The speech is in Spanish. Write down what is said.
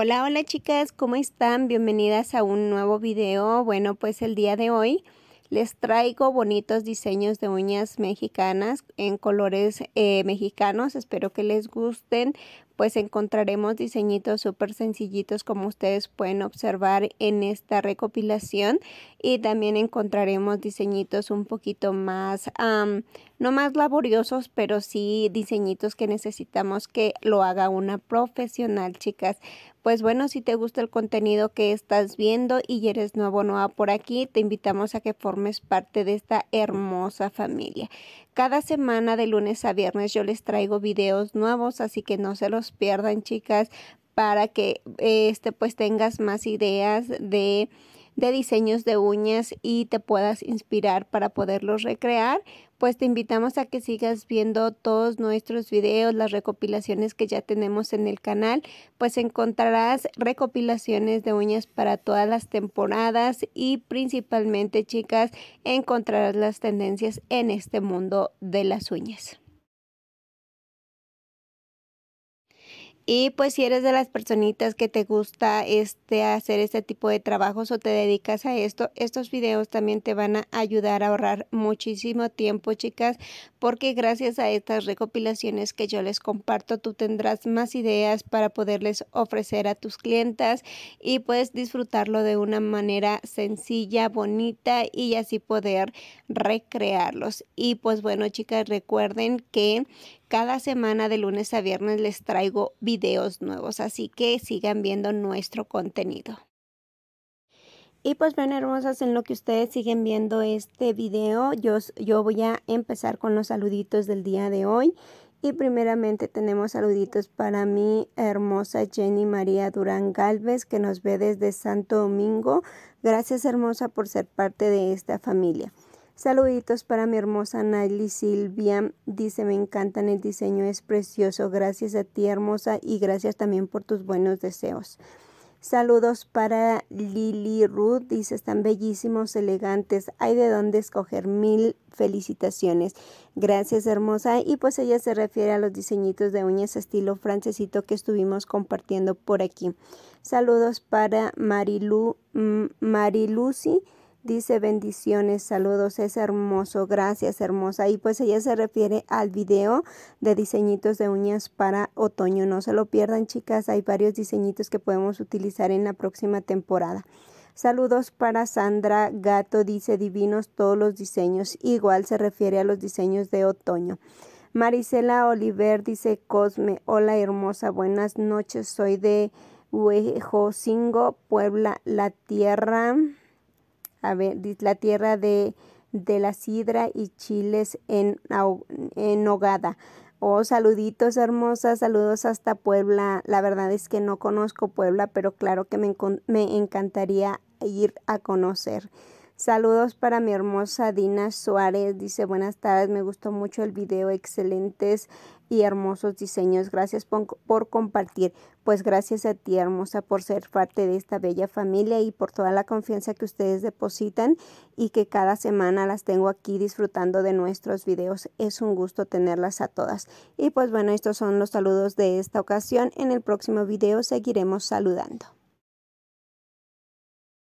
Hola, hola chicas, ¿cómo están? Bienvenidas a un nuevo video. Bueno, pues el día de hoy les traigo bonitos diseños de uñas mexicanas en colores eh, mexicanos. Espero que les gusten. Pues encontraremos diseñitos súper sencillitos como ustedes pueden observar en esta recopilación. Y también encontraremos diseñitos un poquito más no más laboriosos, pero sí diseñitos que necesitamos que lo haga una profesional, chicas. Pues bueno, si te gusta el contenido que estás viendo y eres nuevo o nueva por aquí, te invitamos a que formes parte de esta hermosa familia. Cada semana de lunes a viernes yo les traigo videos nuevos, así que no se los pierdan, chicas, para que eh, este pues tengas más ideas de de diseños de uñas y te puedas inspirar para poderlos recrear, pues te invitamos a que sigas viendo todos nuestros videos, las recopilaciones que ya tenemos en el canal, pues encontrarás recopilaciones de uñas para todas las temporadas y principalmente chicas encontrarás las tendencias en este mundo de las uñas. Y pues si eres de las personitas que te gusta este, hacer este tipo de trabajos o te dedicas a esto, estos videos también te van a ayudar a ahorrar muchísimo tiempo, chicas, porque gracias a estas recopilaciones que yo les comparto, tú tendrás más ideas para poderles ofrecer a tus clientas y puedes disfrutarlo de una manera sencilla, bonita y así poder recrearlos. Y pues bueno, chicas, recuerden que cada semana de lunes a viernes les traigo videos nuevos, así que sigan viendo nuestro contenido. Y pues bien hermosas, en lo que ustedes siguen viendo este video, yo, yo voy a empezar con los saluditos del día de hoy. Y primeramente tenemos saluditos para mi hermosa Jenny María Durán Galvez que nos ve desde Santo Domingo. Gracias hermosa por ser parte de esta familia. Saluditos para mi hermosa Nayli Silvia. Dice, me encantan, el diseño es precioso. Gracias a ti, hermosa, y gracias también por tus buenos deseos. Saludos para Lili Ruth, dice, están bellísimos, elegantes, hay de dónde escoger, mil felicitaciones. Gracias, hermosa. Y pues ella se refiere a los diseñitos de uñas estilo francesito que estuvimos compartiendo por aquí. Saludos para Marilu, mm, Marilucy dice bendiciones, saludos, es hermoso, gracias hermosa. Y pues ella se refiere al video de diseñitos de uñas para otoño. No se lo pierdan chicas, hay varios diseñitos que podemos utilizar en la próxima temporada. Saludos para Sandra Gato, dice divinos todos los diseños. Igual se refiere a los diseños de otoño. Marisela Oliver dice Cosme, hola hermosa, buenas noches, soy de Huejocingo, Puebla, la tierra la tierra de, de la sidra y chiles en, en Hogada. Oh, saluditos hermosas, saludos hasta Puebla. La verdad es que no conozco Puebla, pero claro que me, me encantaría ir a conocer. Saludos para mi hermosa Dina Suárez. Dice, buenas tardes, me gustó mucho el video, excelentes y hermosos diseños. Gracias por, compartir. Pues gracias a ti, hermosa, por ser parte de esta bella familia y por toda la confianza que ustedes depositan y que cada semana las tengo aquí disfrutando de nuestros videos. Es un gusto tenerlas a todas. Y pues bueno, estos son los saludos de esta ocasión. En el próximo video seguiremos saludando.